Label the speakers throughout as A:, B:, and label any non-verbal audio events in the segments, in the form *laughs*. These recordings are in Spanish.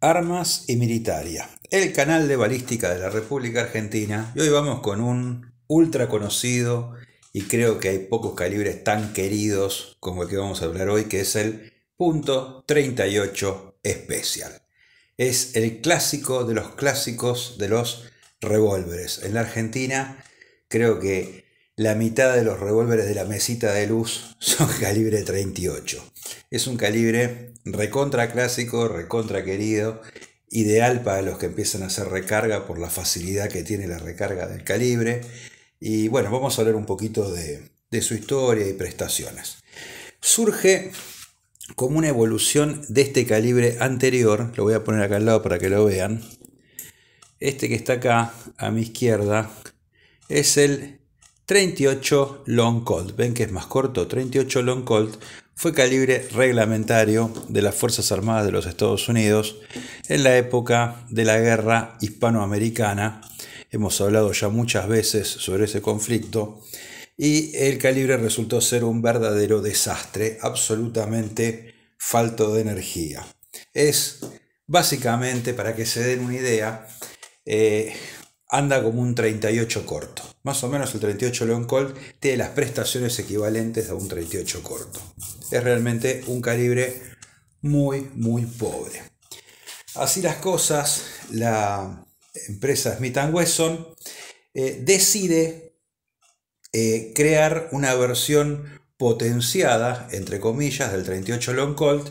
A: Armas y Militaria, el canal de balística de la República Argentina. Y hoy vamos con un ultra conocido y creo que hay pocos calibres tan queridos como el que vamos a hablar hoy, que es el punto 38 especial. Es el clásico de los clásicos de los revólveres. En la Argentina creo que la mitad de los revólveres de la mesita de luz *laughs* son calibre 38 es un calibre recontra clásico, recontra querido, ideal para los que empiezan a hacer recarga por la facilidad que tiene la recarga del calibre. Y bueno, vamos a hablar un poquito de, de su historia y prestaciones. Surge como una evolución de este calibre anterior, lo voy a poner acá al lado para que lo vean. Este que está acá a mi izquierda es el 38 Long Colt. Ven que es más corto, 38 Long Colt, fue calibre reglamentario de las Fuerzas Armadas de los Estados Unidos en la época de la Guerra Hispanoamericana. Hemos hablado ya muchas veces sobre ese conflicto y el calibre resultó ser un verdadero desastre, absolutamente falto de energía. Es básicamente, para que se den una idea, eh, anda como un 38 corto. Más o menos el 38 Long Colt tiene las prestaciones equivalentes a un 38 corto es realmente un calibre muy, muy pobre. Así las cosas, la empresa Smith Wesson eh, decide eh, crear una versión potenciada, entre comillas, del 38 Long Colt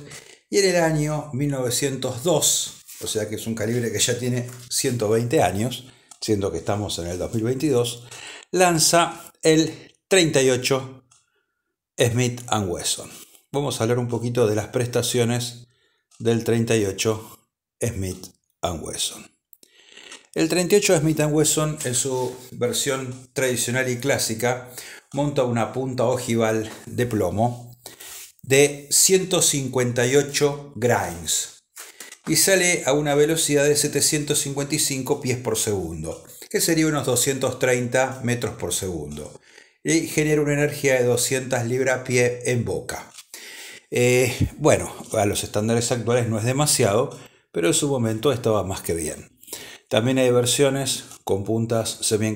A: y en el año 1902, o sea que es un calibre que ya tiene 120 años, siendo que estamos en el 2022, lanza el 38 Smith Wesson vamos a hablar un poquito de las prestaciones del 38 Smith Wesson. El 38 Smith Wesson, en su versión tradicional y clásica, monta una punta ojival de plomo de 158 grains y sale a una velocidad de 755 pies por segundo, que sería unos 230 metros por segundo, y genera una energía de 200 libras-pie en boca. Eh, bueno, a los estándares actuales no es demasiado, pero en su momento estaba más que bien. También hay versiones con puntas semi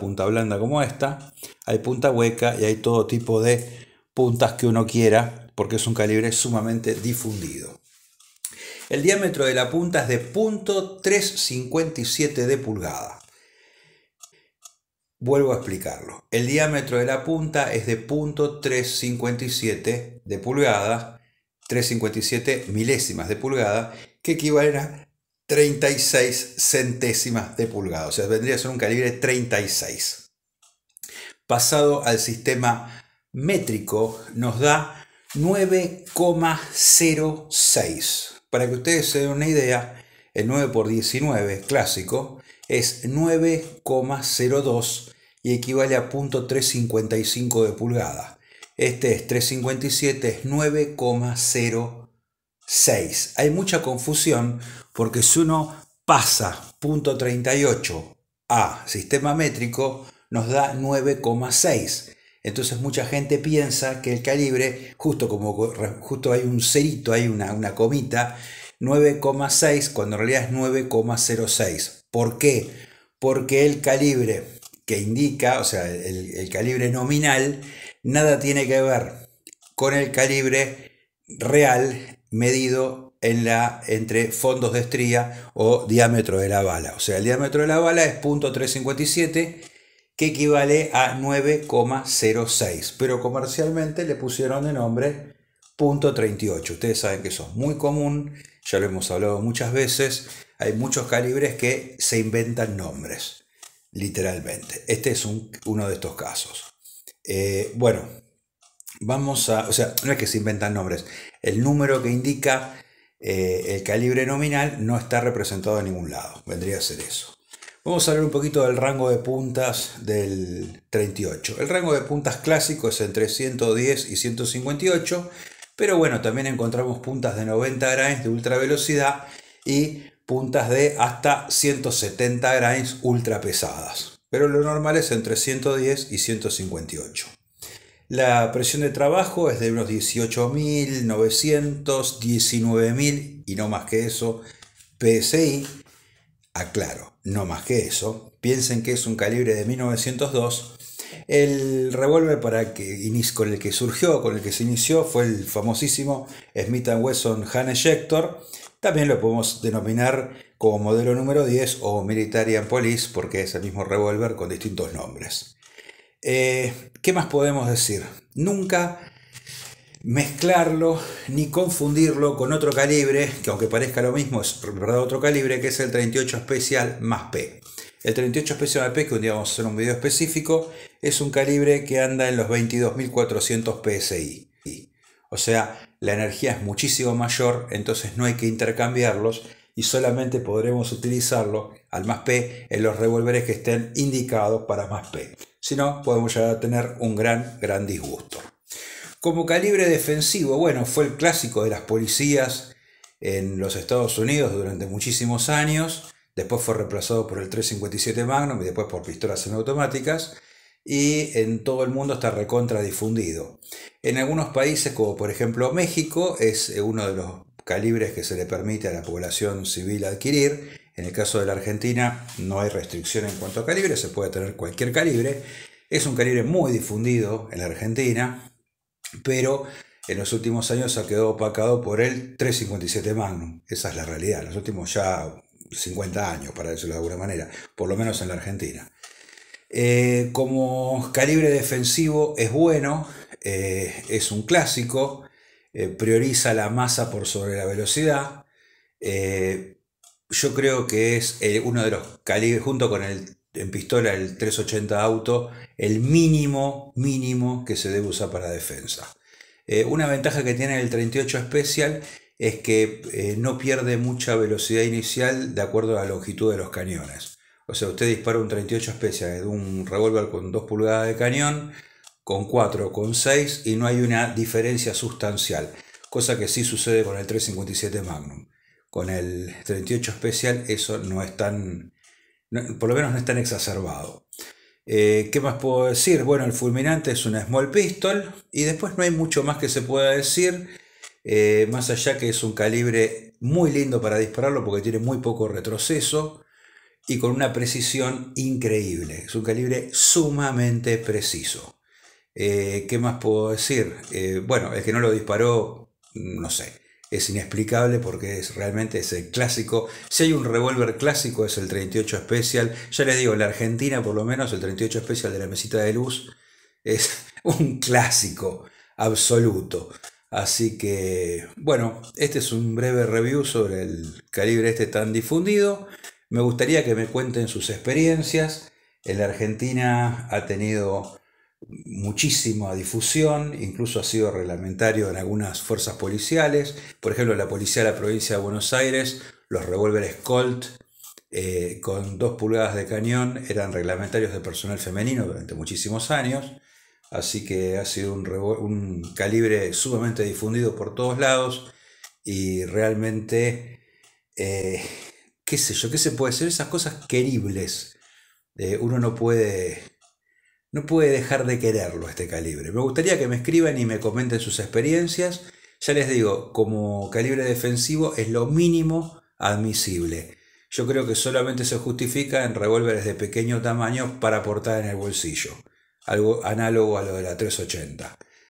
A: punta blanda como esta, hay punta hueca y hay todo tipo de puntas que uno quiera, porque es un calibre sumamente difundido. El diámetro de la punta es de 0.357 de pulgada. Vuelvo a explicarlo. El diámetro de la punta es de 0.357 de pulgada, 357 milésimas de pulgada, que equivale a 36 centésimas de pulgada. O sea, vendría a ser un calibre 36. Pasado al sistema métrico, nos da 9,06. Para que ustedes se den una idea, el 9 por 19 clásico es 9,02 y equivale a 0.355 de pulgada. Este es 357, es 9,06. Hay mucha confusión porque si uno pasa .38 a sistema métrico, nos da 9,6. Entonces mucha gente piensa que el calibre, justo como justo hay un cerito, hay una, una comita, 9,6 cuando en realidad es 9,06. ¿Por qué? Porque el calibre que indica, o sea, el, calibre nominal, nada tiene que ver con el calibre real medido en la, entre fondos de estría o diámetro de la bala. O sea, el diámetro de la bala es 0.357 que equivale a 9,06. Pero comercialmente le pusieron de nombre Punto 38. Ustedes saben que eso es muy común, ya lo hemos hablado muchas veces. Hay muchos calibres que se inventan nombres, literalmente. Este es uno de estos casos. Eh, bueno, vamos a. O sea, no es que se inventan nombres. El número que indica eh, el calibre nominal no está representado en ningún lado. Vendría a ser eso. Vamos a hablar un poquito del rango de puntas del 38. El rango de puntas clásico es entre 110 y 158 pero bueno, también encontramos puntas de 90 grains de ultra velocidad y puntas de hasta 170 grains ultra pesadas. Pero lo normal es entre 110 y 158. La presión de trabajo es de unos 18.900, 19.000 y no más que eso. PSI, aclaro, no más que eso. Piensen que es un calibre de 1902 el revólver para que con el que surgió, con el que se inició, fue el famosísimo Smith Wesson Han Ejector. También lo podemos denominar como modelo número 10 o Military Police, porque es el mismo revólver con distintos nombres. Eh, ¿Qué más podemos decir? Nunca mezclarlo ni confundirlo con otro calibre, que aunque parezca lo mismo, es verdad otro calibre, que es el 38 especial más P. El 38 AP, que un día vamos a hacer un video específico, es un calibre que anda en los 22.400 PSI. O sea, la energía es muchísimo mayor, entonces no hay que intercambiarlos y solamente podremos utilizarlo al más P en los revólveres que estén indicados para más P. Si no, podemos llegar a tener un gran, gran disgusto. Como calibre defensivo, bueno, fue el clásico de las policías en los Estados Unidos durante muchísimos años después fue reemplazado por el 357 Magnum y después por pistolas semiautomáticas y en todo el mundo está recontra difundido. En algunos países, como por ejemplo México, es eh, uno de los calibres que se le permite a la población civil adquirir. En el caso de la Argentina no hay restricción en cuanto a calibre, se puede tener cualquier calibre. Es un calibre muy difundido en la Argentina, pero en los últimos años se ha quedado opacado por el 357 Magnum. Esa es la realidad. los últimos ya 50 años, para decirlo de alguna manera, por lo menos en la Argentina. Eh, como calibre defensivo es bueno, eh, es un clásico, eh, prioriza la masa por sobre la velocidad. yo creo que es uno de los calibres, junto con el en pistola, el 380 auto, el mínimo, mínimo que se debe usar para defensa. una ventaja que tiene el 38 Special es que eh, no pierde mucha velocidad inicial de acuerdo a la longitud de los cañones. O sea, usted dispara un 38 Special, de un revólver con 2 pulgadas de cañón, con 4, con 6 y no hay una diferencia sustancial, cosa que sí sucede con el 357 Magnum. Con el 38 especial eso no es tan, por lo menos no es tan exacerbado. Eh, ¿Qué más puedo decir? Bueno, el fulminante es una small pistol y después no hay mucho más que se pueda decir eh, más allá que es un calibre muy lindo para dispararlo porque tiene muy poco retroceso y con una precisión increíble. Es un calibre sumamente preciso. Eh, ¿Qué más puedo decir? Eh, bueno, el que no lo disparó, no sé. Es inexplicable porque es, realmente es el clásico. Si hay un revólver clásico es el 38 Special. Ya le digo, en la Argentina por lo menos el 38 Special de la mesita de luz es *laughs* un clásico absoluto. Así que, bueno, este es un breve review sobre el calibre este tan difundido. Me gustaría que me cuenten sus experiencias. En la Argentina ha tenido muchísima difusión, incluso ha sido reglamentario en algunas fuerzas policiales. Por ejemplo, la policía de la provincia de Buenos Aires, los revólveres Colt eh, con dos pulgadas de cañón eran reglamentarios de personal femenino durante muchísimos años. Así que ha sido un, calibre sumamente difundido por todos lados y realmente, eh, qué sé yo, qué se puede hacer, esas cosas queribles. Eh, uno no puede, no puede dejar de quererlo este calibre. Me gustaría que me escriban y me comenten sus experiencias. Ya les digo, como calibre defensivo es lo mínimo admisible. Yo creo que solamente se justifica en revólveres de pequeño tamaño para portar en el bolsillo algo análogo a lo de la 380.